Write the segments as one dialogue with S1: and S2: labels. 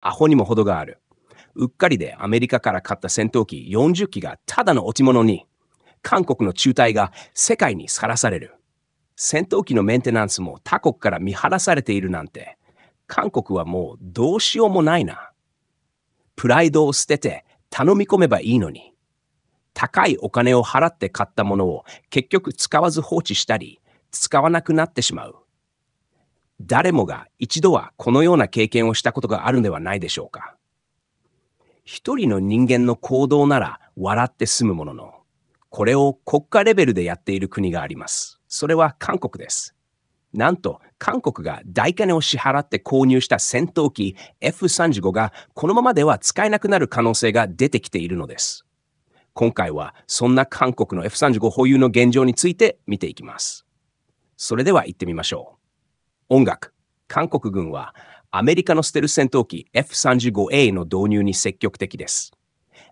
S1: アホにも程がある。うっかりでアメリカから買った戦闘機40機がただの落ち物に、韓国の中隊が世界にさらされる。戦闘機のメンテナンスも他国から見張らされているなんて、韓国はもうどうしようもないな。プライドを捨てて頼み込めばいいのに。高いお金を払って買ったものを結局使わず放置したり、使わなくなってしまう。誰もが一度はこのような経験をしたことがあるのではないでしょうか。一人の人間の行動なら笑って済むものの、これを国家レベルでやっている国があります。それは韓国です。なんと、韓国が大金を支払って購入した戦闘機 F35 がこのままでは使えなくなる可能性が出てきているのです。今回はそんな韓国の F35 保有の現状について見ていきます。それでは行ってみましょう。音楽。韓国軍はアメリカのステルス戦闘機 F35A の導入に積極的です。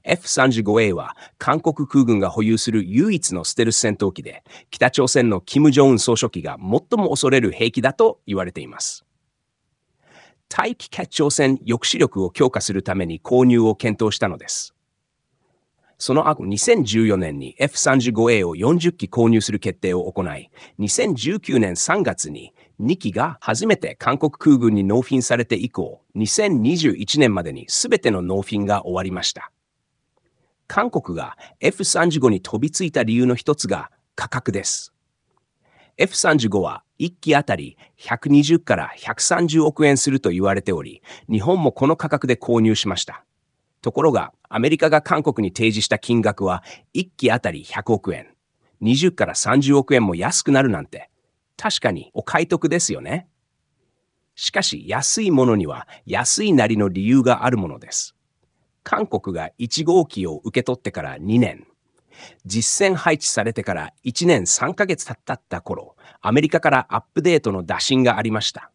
S1: F35A は韓国空軍が保有する唯一のステルス戦闘機で、北朝鮮の金正恩総書記が最も恐れる兵器だと言われています。大気北朝鮮抑止力を強化するために購入を検討したのです。その後、2014年に F35A を40機購入する決定を行い、2019年3月に2機が初めて韓国空軍に納品されて以降、2021年までに全ての納品が終わりました。韓国が F35 に飛びついた理由の一つが価格です。F35 は1機あたり120から130億円すると言われており、日本もこの価格で購入しました。ところが、アメリカが韓国に提示した金額は1機あたり100億円、20から30億円も安くなるなんて、確かにお買い得ですよね。しかし安いものには安いなりの理由があるものです。韓国が1号機を受け取ってから2年、実戦配置されてから1年3ヶ月経った頃、アメリカからアップデートの打診がありました。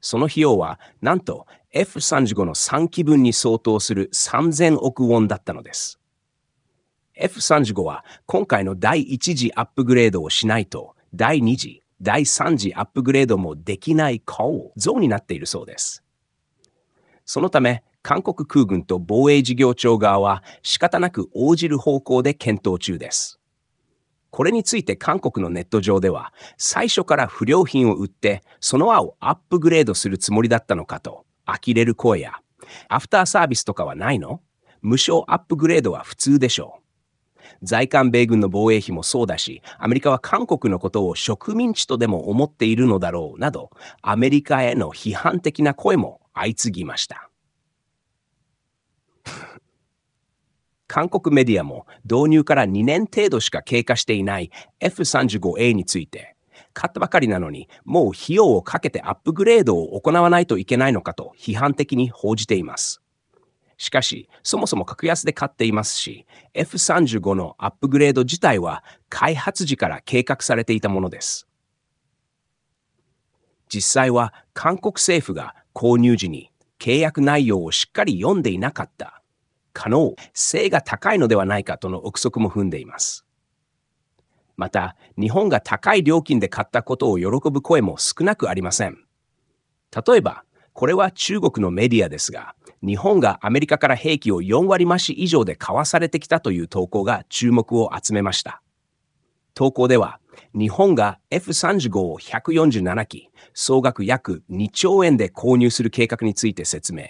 S1: その費用は、なんと F35 の3機分に相当する3000億ウォンだったのです。F35 は今回の第1次アップグレードをしないと、第2次、第3次アップグレードもできない顔ーゾになっているそうです。そのため、韓国空軍と防衛事業庁側は仕方なく応じる方向で検討中です。これについて韓国のネット上では、最初から不良品を売って、その輪をアップグレードするつもりだったのかと、呆れる声や、アフターサービスとかはないの無償アップグレードは普通でしょう。在韓米軍の防衛費もそうだし、アメリカは韓国のことを植民地とでも思っているのだろうなど、アメリカへの批判的な声も相次ぎました。韓国メディアも導入から2年程度しか経過していない F35A について、買ったばかりなのに、もう費用をかけてアップグレードを行わないといけないのかと批判的に報じています。しかし、そもそも格安で買っていますし、F35 のアップグレード自体は開発時から計画されていたものです。実際は韓国政府が購入時に契約内容をしっかり読んでいなかった、可能性が高いのではないかとの憶測も踏んでいます。また、日本が高い料金で買ったことを喜ぶ声も少なくありません。例えば、これは中国のメディアですが、日本がアメリカから兵器を4割増し以上で買わされてきたという投稿が注目を集めました。投稿では、日本が F35 を147機、総額約2兆円で購入する計画について説明。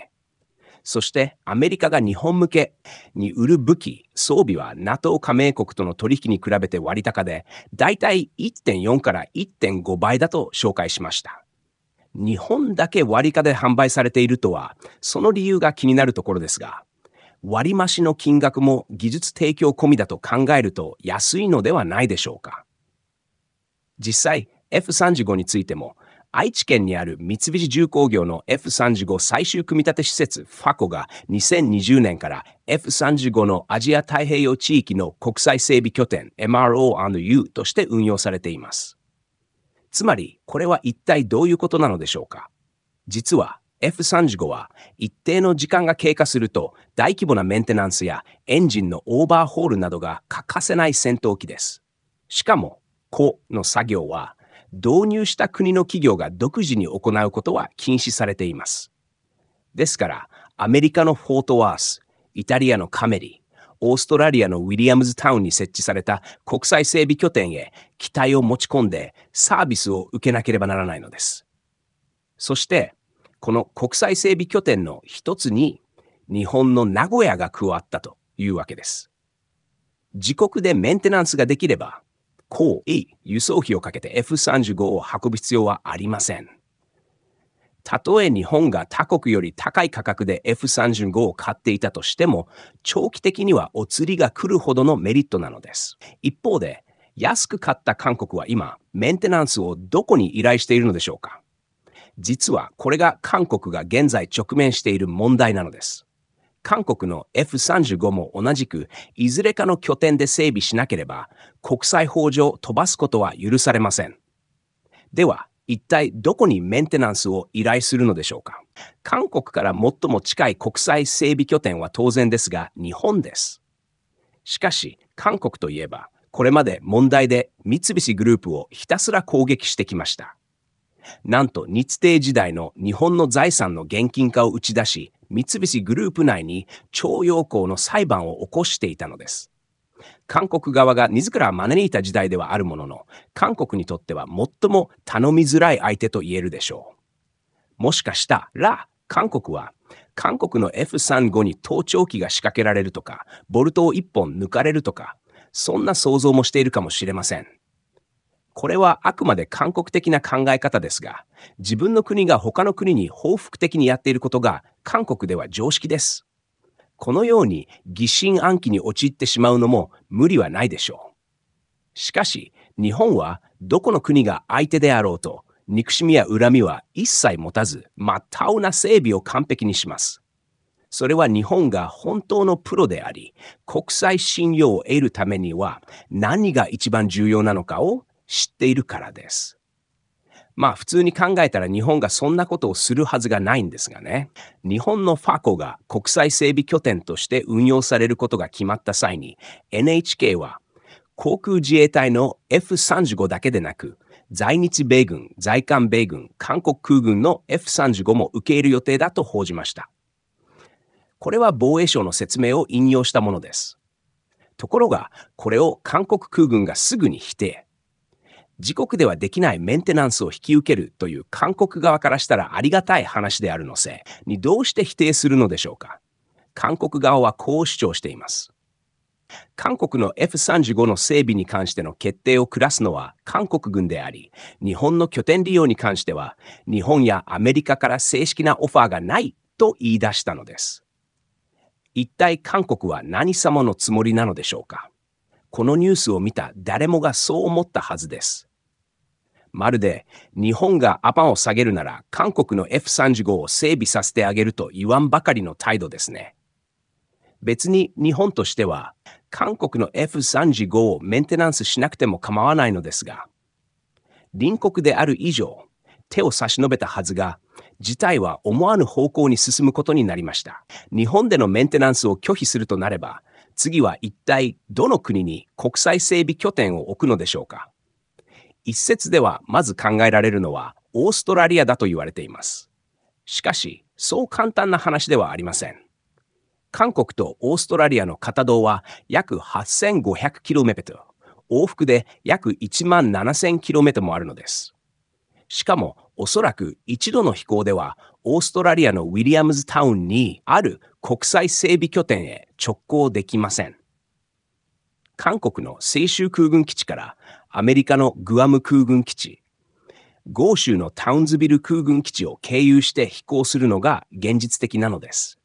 S1: そしてアメリカが日本向けに売る武器、装備は NATO 加盟国との取引に比べて割高で、だいたい1.4から1.5倍だと紹介しました。日本だけ割価で販売されているとは、その理由が気になるところですが、割増の金額も技術提供込みだと考えると安いのではないでしょうか。実際、F35 についても、愛知県にある三菱重工業の F35 最終組み立て施設ファコが2020年から F35 のアジア太平洋地域の国際整備拠点 MRO&U として運用されています。つまり、これは一体どういうことなのでしょうか実は、F35 は一定の時間が経過すると大規模なメンテナンスやエンジンのオーバーホールなどが欠かせない戦闘機です。しかも、子の作業は導入した国の企業が独自に行うことは禁止されています。ですから、アメリカのフォートワース、イタリアのカメリ、オーストラリアのウィリアムズタウンに設置された国際整備拠点へ機体を持ち込んでサービスを受けなければならないのです。そして、この国際整備拠点の一つに日本の名古屋が加わったというわけです。自国でメンテナンスができれば、高位輸送費をかけて F35 を運ぶ必要はありません。たとえ日本が他国より高い価格で F35 を買っていたとしても、長期的にはお釣りが来るほどのメリットなのです。一方で、安く買った韓国は今、メンテナンスをどこに依頼しているのでしょうか実はこれが韓国が現在直面している問題なのです。韓国の F35 も同じく、いずれかの拠点で整備しなければ、国際法上飛ばすことは許されません。では、一体どこにメンテナンスを依頼するのでしょうか韓国から最も近い国際整備拠点は当然ですが、日本です。しかし、韓国といえば、これまで問題で三菱グループをひたすら攻撃してきました。なんと日帝時代の日本の財産の現金化を打ち出し、三菱グループ内に徴用工の裁判を起こしていたのです。韓国側が自ら招いた時代ではあるものの、韓国にとっては最も頼みづらい相手と言えるでしょう。もしかしたら、韓国は、韓国の F35 に盗聴器が仕掛けられるとか、ボルトを1本抜かれるとか、そんな想像もしているかもしれません。これはあくまで韓国的な考え方ですが、自分の国が他の国に報復的にやっていることが韓国では常識です。このように疑心暗鬼に陥ってしまうのも無理はないでしょう。しかし、日本はどこの国が相手であろうと、憎しみや恨みは一切持たず、真っ青な整備を完璧にします。それは日本が本当のプロであり、国際信用を得るためには何が一番重要なのかを知っているからです。まあ普通に考えたら日本がそんなことをするはずがないんですがね。日本のファコが国際整備拠点として運用されることが決まった際に NHK は航空自衛隊の F35 だけでなく在日米軍、在韓米軍、韓国空軍の F35 も受け入れる予定だと報じました。これは防衛省の説明を引用したものです。ところが、これを韓国空軍がすぐに否定。自国ではできないメンテナンスを引き受けるという韓国側からしたらありがたい話であるのせいにどうして否定するのでしょうか韓国側はこう主張しています。韓国の F35 の整備に関しての決定を下すのは韓国軍であり、日本の拠点利用に関しては、日本やアメリカから正式なオファーがないと言い出したのです。一体韓国は何様のつもりなのでしょうかこのニュースを見た誰もがそう思ったはずです。まるで、日本がアパンを下げるなら、韓国の F35 を整備させてあげると言わんばかりの態度ですね。別に日本としては、韓国の F35 をメンテナンスしなくても構わないのですが、隣国である以上、手を差し伸べたはずが、事態は思わぬ方向に進むことになりました。日本でのメンテナンスを拒否するとなれば、次は一体どの国に国際整備拠点を置くのでしょうか一説ではまず考えられるのはオーストラリアだと言われています。しかし、そう簡単な話ではありません。韓国とオーストラリアの片道は約 8500km、往復で約1万 7000km もあるのです。しかも、おそらく一度の飛行では、オーストラリアのウィリアムズタウンにある国際整備拠点へ直行できません。韓国の西州空軍基地からアメリカのグアム空軍基地、豪州のタウンズビル空軍基地を経由して飛行するのが現実的なのです。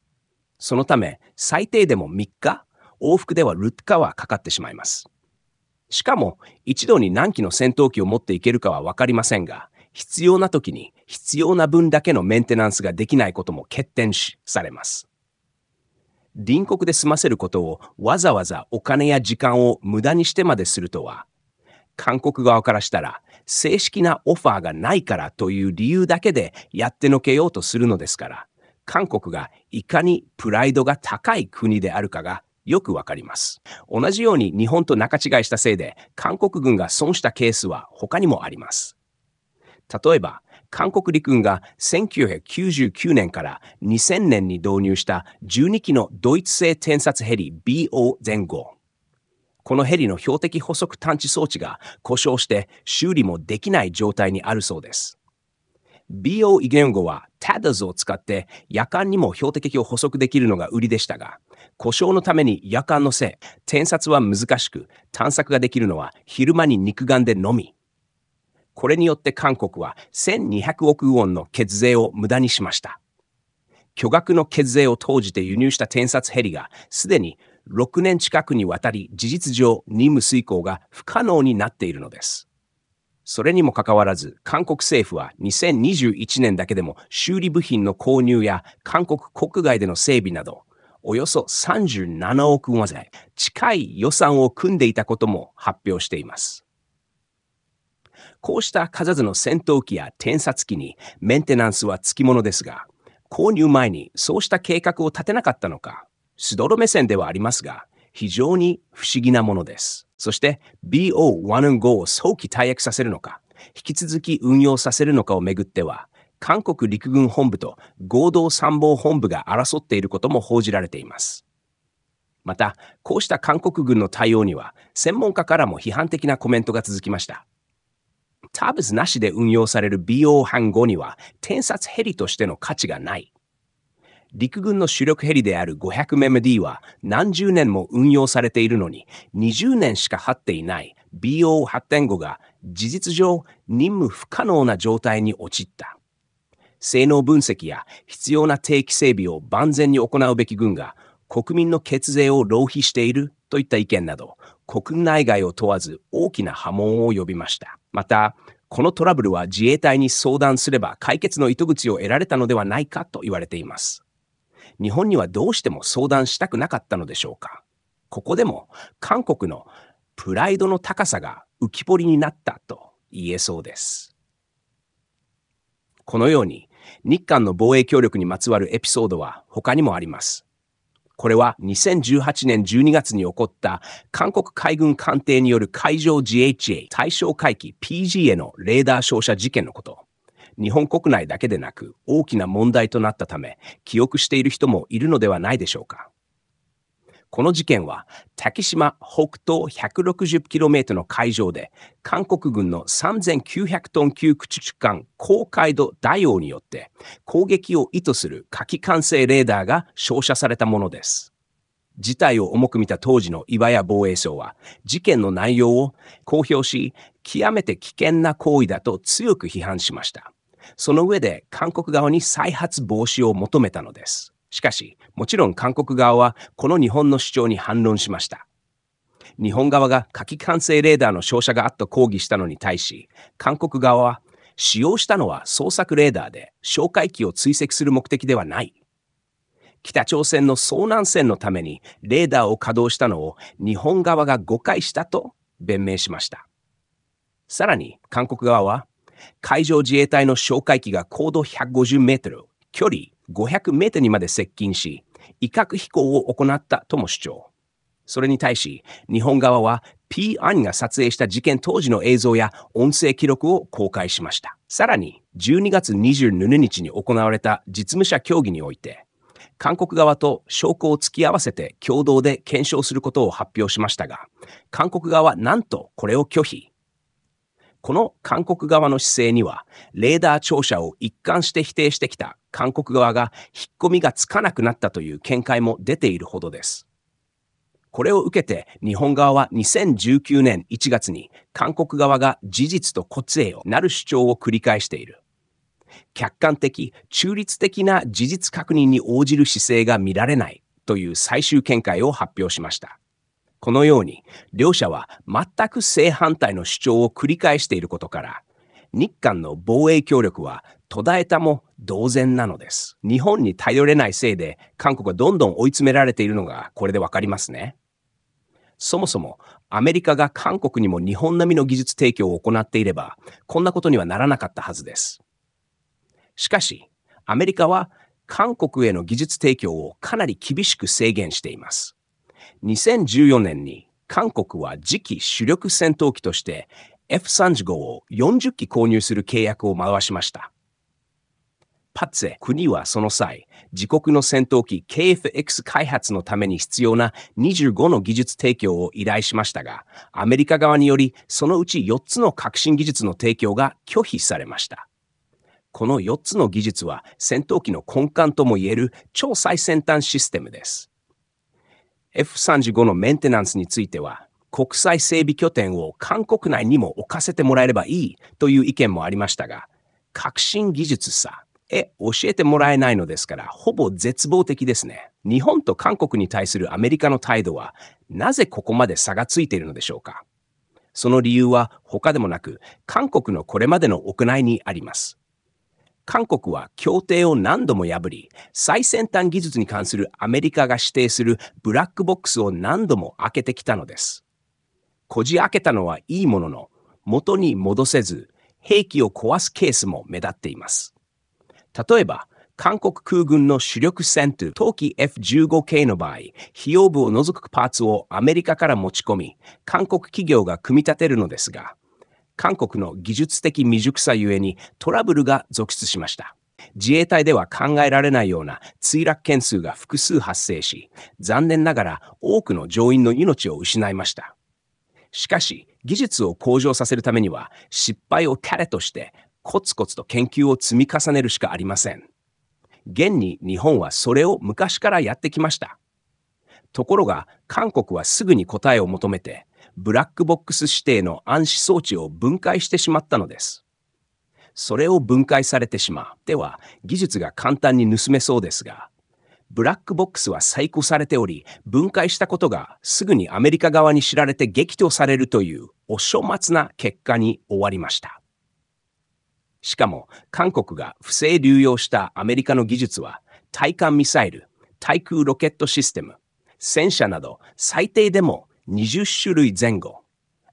S1: そのため、最低でも3日、往復ではルッカはかかってしまいます。しかも、一度に何機の戦闘機を持っていけるかはわかりませんが、必要な時に必要な分だけのメンテナンスができないことも欠点しされます。隣国で済ませることをわざわざお金や時間を無駄にしてまでするとは、韓国側からしたら正式なオファーがないからという理由だけでやってのけようとするのですから、韓国がいかにプライドが高い国であるかがよくわかります。同じように日本と仲違いしたせいで韓国軍が損したケースは他にもあります。例えば、韓国陸軍が1999年から2000年に導入した12機のドイツ製偵察ヘリ BO 前後。このヘリの標的捕捉探知装置が故障して修理もできない状態にあるそうです。BO 異言語は TADAS を使って夜間にも標的を捕捉できるのが売りでしたが、故障のために夜間のせい、偵察は難しく、探索ができるのは昼間に肉眼でのみ。これによって韓国は1200億ウォンの血税を無駄にしました。巨額の血税を投じて輸入した偵察ヘリがすでに6年近くにわたり事実上任務遂行が不可能になっているのです。それにもかかわらず、韓国政府は2021年だけでも修理部品の購入や韓国国外での整備など、およそ37億ウォン近い予算を組んでいたことも発表しています。こうした数々の戦闘機や偵察機にメンテナンスはつきものですが、購入前にそうした計画を立てなかったのか、スド目線ではありますが、非常に不思議なものです。そして BO1&5 を早期退役させるのか、引き続き運用させるのかをめぐっては、韓国陸軍本部と合同参謀本部が争っていることも報じられています。また、こうした韓国軍の対応には、専門家からも批判的なコメントが続きました。タブズなしで運用される BO 版5には、偵察ヘリとしての価値がない。陸軍の主力ヘリである 500MD は何十年も運用されているのに20年しか経っていない BO8.5 が事実上任務不可能な状態に陥った。性能分析や必要な定期整備を万全に行うべき軍が国民の血税を浪費しているといった意見など国内外を問わず大きな波紋を呼びました。また、このトラブルは自衛隊に相談すれば解決の糸口を得られたのではないかと言われています。日本にはどうしても相談したくなかったのでしょうか。ここでも韓国のプライドの高さが浮き彫りになったと言えそうです。このように日韓の防衛協力にまつわるエピソードは他にもあります。これは2018年12月に起こった韓国海軍艦艇による海上 GHA 対象海域 PG へのレーダー照射事件のこと。日本国内だけでなく大きな問題となったため、記憶している人もいるのではないでしょうか。この事件は、竹島北東 160km の海上で、韓国軍の3900トン級駆逐艦高海度大王によって、攻撃を意図する火器管制レーダーが照射されたものです。事態を重く見た当時の岩屋防衛省は、事件の内容を公表し、極めて危険な行為だと強く批判しました。その上で韓国側に再発防止を求めたのです。しかし、もちろん韓国側はこの日本の主張に反論しました。日本側が火器管制レーダーの照射があった抗議したのに対し、韓国側は使用したのは捜索レーダーで哨戒機を追跡する目的ではない。北朝鮮の遭難船のためにレーダーを稼働したのを日本側が誤解したと弁明しました。さらに韓国側は海上自衛隊の哨戒機が高度150メートル、距離500メートルにまで接近し、威嚇飛行を行ったとも主張。それに対し、日本側は P アンが撮影した事件当時の映像や音声記録を公開しました。さらに、12月27日に行われた実務者協議において、韓国側と証拠を突き合わせて共同で検証することを発表しましたが、韓国側はなんとこれを拒否。この韓国側の姿勢には、レーダー庁舎を一貫して否定してきた韓国側が引っ込みがつかなくなったという見解も出ているほどです。これを受けて日本側は2019年1月に韓国側が事実と骨栄をなる主張を繰り返している。客観的、中立的な事実確認に応じる姿勢が見られないという最終見解を発表しました。このように、両者は全く正反対の主張を繰り返していることから、日韓の防衛協力は途絶えたも同然なのです。日本に頼れないせいで、韓国はどんどん追い詰められているのがこれでわかりますね。そもそもアメリカが韓国にも日本並みの技術提供を行っていれば、こんなことにはならなかったはずです。しかし、アメリカは韓国への技術提供をかなり厳しく制限しています。2014年に韓国は次期主力戦闘機として F35 を40機購入する契約を回しました。パッツェ国はその際、自国の戦闘機 KFX 開発のために必要な25の技術提供を依頼しましたが、アメリカ側によりそのうち4つの革新技術の提供が拒否されました。この4つの技術は戦闘機の根幹ともいえる超最先端システムです。F35 のメンテナンスについては、国際整備拠点を韓国内にも置かせてもらえればいいという意見もありましたが、革新技術さ、え、教えてもらえないのですから、ほぼ絶望的ですね。日本と韓国に対するアメリカの態度は、なぜここまで差がついているのでしょうか。その理由は他でもなく、韓国のこれまでの屋内にあります。韓国は協定を何度も破り、最先端技術に関するアメリカが指定するブラックボックスを何度も開けてきたのです。こじ開けたのはいいものの、元に戻せず、兵器を壊すケースも目立っています。例えば、韓国空軍の主力戦闘、陶器 F15 k の場合、費用部を除くパーツをアメリカから持ち込み、韓国企業が組み立てるのですが、韓国の技術的未熟さゆえにトラブルが続出しました。自衛隊では考えられないような墜落件数が複数発生し、残念ながら多くの乗員の命を失いました。しかし、技術を向上させるためには、失敗をレとして、コツコツと研究を積み重ねるしかありません。現に日本はそれを昔からやってきました。ところが、韓国はすぐに答えを求めて、ブラックボックス指定の暗視装置を分解してしまったのです。それを分解されてしまう。では、技術が簡単に盗めそうですが、ブラックボックスは再考されており、分解したことがすぐにアメリカ側に知られて激怒されるというお粗末な結果に終わりました。しかも、韓国が不正流用したアメリカの技術は、対艦ミサイル、対空ロケットシステム、戦車など最低でも20種類前後。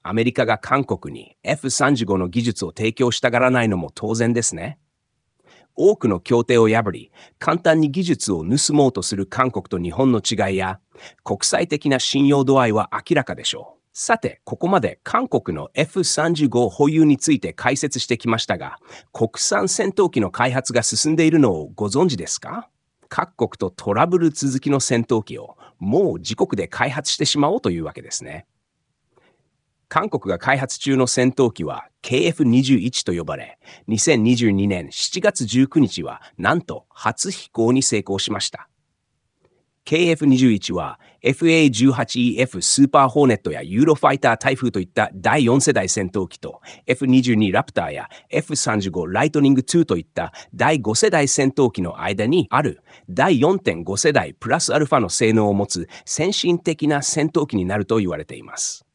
S1: アメリカが韓国に F35 の技術を提供したがらないのも当然ですね。多くの協定を破り、簡単に技術を盗もうとする韓国と日本の違いや、国際的な信用度合いは明らかでしょう。さて、ここまで韓国の F35 保有について解説してきましたが、国産戦闘機の開発が進んでいるのをご存知ですか各国とトラブル続きの戦闘機をもう自国で開発してしまおうというわけですね。韓国が開発中の戦闘機は KF21 と呼ばれ、2022年7月19日はなんと初飛行に成功しました。KF21 は FA18EF スーパーホーネットやユーロファイター台風といった第4世代戦闘機と F22 ラプターや F35 ライトニング2といった第5世代戦闘機の間にある第4.5世代プラスアルファの性能を持つ先進的な戦闘機になると言われています。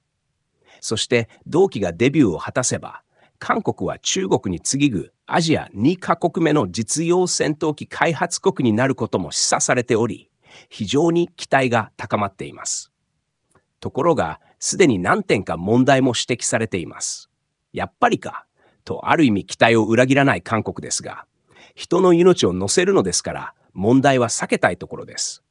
S1: そして同期がデビューを果たせば、韓国は中国に次ぐアジア2カ国目の実用戦闘機開発国になることも示唆されており、非常に期待が高まっています。ところが、すでに何点か問題も指摘されています。やっぱりか、とある意味期待を裏切らない韓国ですが、人の命を乗せるのですから、問題は避けたいところです。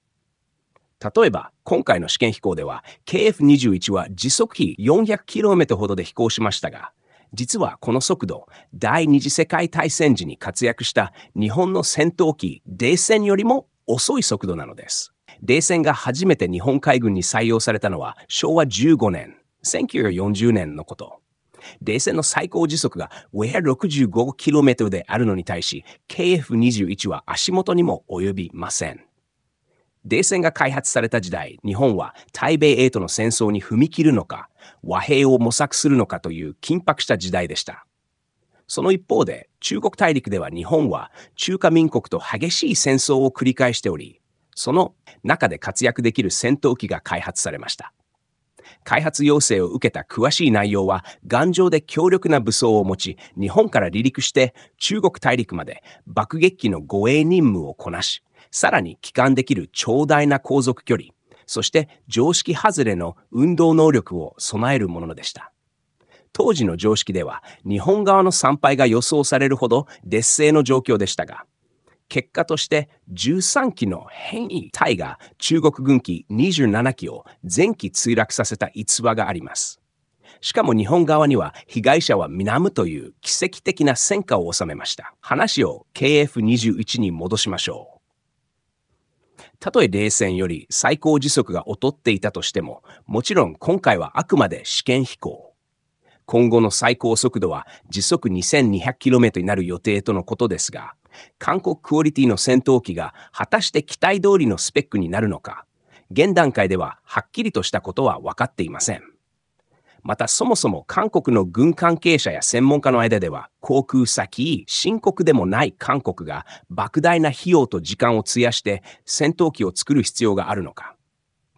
S1: 例えば、今回の試験飛行では、KF21 は時速比 400km ほどで飛行しましたが、実はこの速度、第二次世界大戦時に活躍した日本の戦闘機、冷戦よりも遅い速度なのです。冷戦が初めて日本海軍に採用されたのは昭和15年、1940年のこと。冷戦の最高時速が 565km であるのに対し、KF21 は足元にも及びません。冷戦が開発された時代、日本は対米8の戦争に踏み切るのか、和平を模索するのかという緊迫した時代でした。その一方で、中国大陸では日本は中華民国と激しい戦争を繰り返しており、その中で活躍できる戦闘機が開発されました。開発要請を受けた詳しい内容は、頑丈で強力な武装を持ち、日本から離陸して中国大陸まで爆撃機の護衛任務をこなし、さらに帰還できる長大な航続距離、そして常識外れの運動能力を備えるものでした。当時の常識では日本側の参拝が予想されるほど劣勢の状況でしたが、結果として13機の変異体が中国軍機27機を全機墜落させた逸話があります。しかも日本側には被害者は南無という奇跡的な戦果を収めました。話を KF21 に戻しましょう。たとえ冷戦より最高時速が劣っていたとしても、もちろん今回はあくまで試験飛行。今後の最高速度は時速 2200km になる予定とのことですが、韓国クオリティの戦闘機が果たして期待通りのスペックになるのか、現段階でははっきりとしたことは分かっていません。またそもそも韓国の軍関係者や専門家の間では航空先深刻でもない韓国が莫大な費用と時間を費やして戦闘機を作る必要があるのか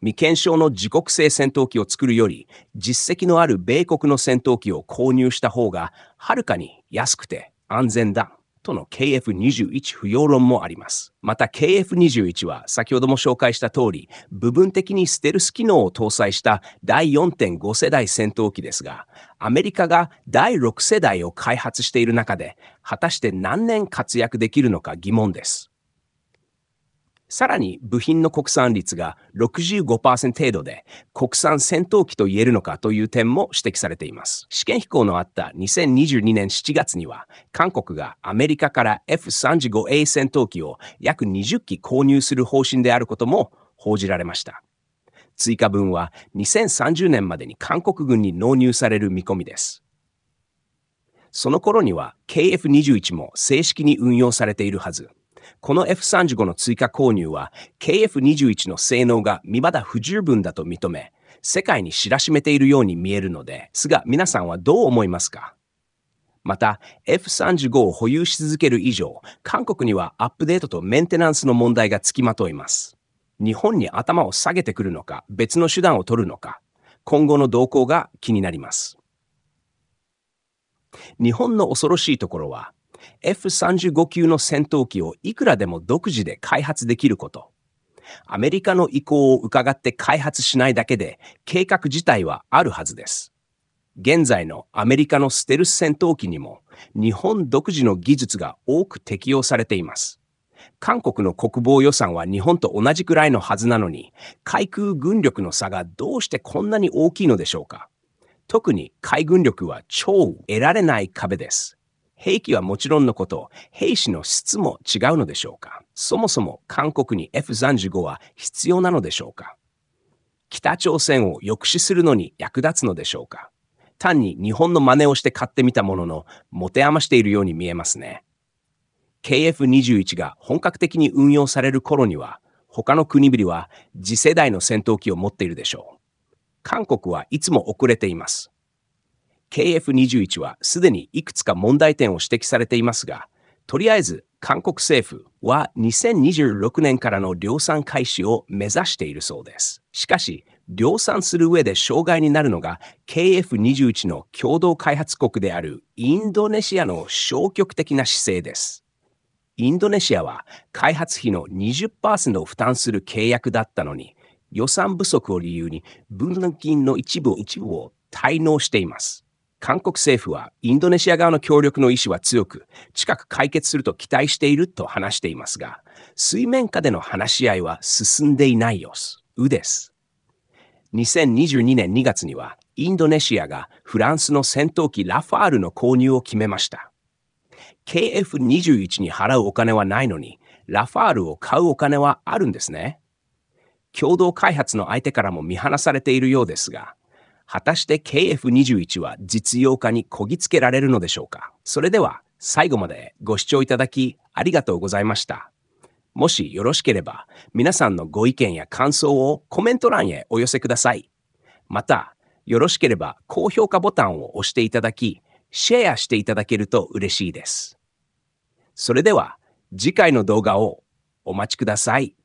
S1: 未検証の自国製戦闘機を作るより、実績のある米国の戦闘機を購入した方が、はるかに安くて安全だ。との KF21 不要論もあります。また KF21 は先ほども紹介した通り、部分的にステルス機能を搭載した第4.5世代戦闘機ですが、アメリカが第6世代を開発している中で、果たして何年活躍できるのか疑問です。さらに部品の国産率が65%程度で国産戦闘機と言えるのかという点も指摘されています。試験飛行のあった2022年7月には韓国がアメリカから F35A 戦闘機を約20機購入する方針であることも報じられました。追加分は2030年までに韓国軍に納入される見込みです。その頃には KF21 も正式に運用されているはず。この F35 の追加購入は KF21 の性能が未だ不十分だと認め、世界に知らしめているように見えるのですが皆さんはどう思いますかまた F35 を保有し続ける以上、韓国にはアップデートとメンテナンスの問題がつきまといます。日本に頭を下げてくるのか、別の手段を取るのか、今後の動向が気になります。日本の恐ろしいところは、F35 級の戦闘機をいくらでも独自で開発できること。アメリカの意向を伺って開発しないだけで計画自体はあるはずです。現在のアメリカのステルス戦闘機にも日本独自の技術が多く適用されています。韓国の国防予算は日本と同じくらいのはずなのに、海空軍力の差がどうしてこんなに大きいのでしょうか特に海軍力は超得られない壁です。兵器はもちろんのこと、兵士の質も違うのでしょうかそもそも韓国に F35 は必要なのでしょうか北朝鮮を抑止するのに役立つのでしょうか単に日本の真似をして買ってみたものの、持て余しているように見えますね。KF21 が本格的に運用される頃には、他の国々は次世代の戦闘機を持っているでしょう。韓国はいつも遅れています。KF21 はすでにいくつか問題点を指摘されていますが、とりあえず韓国政府は2026年からの量産開始を目指しているそうです。しかし、量産する上で障害になるのが KF21 の共同開発国であるインドネシアの消極的な姿勢です。インドネシアは開発費の20%を負担する契約だったのに、予算不足を理由に分断金の一部を一部を滞納しています。韓国政府はインドネシア側の協力の意思は強く、近く解決すると期待していると話していますが、水面下での話し合いは進んでいないよ子、うです。2022年2月には、インドネシアがフランスの戦闘機ラファールの購入を決めました。KF21 に払うお金はないのに、ラファールを買うお金はあるんですね。共同開発の相手からも見放されているようですが、果たして KF21 は実用化にこぎつけられるのでしょうかそれでは最後までご視聴いただきありがとうございました。もしよろしければ皆さんのご意見や感想をコメント欄へお寄せください。また、よろしければ高評価ボタンを押していただき、シェアしていただけると嬉しいです。それでは次回の動画をお待ちください。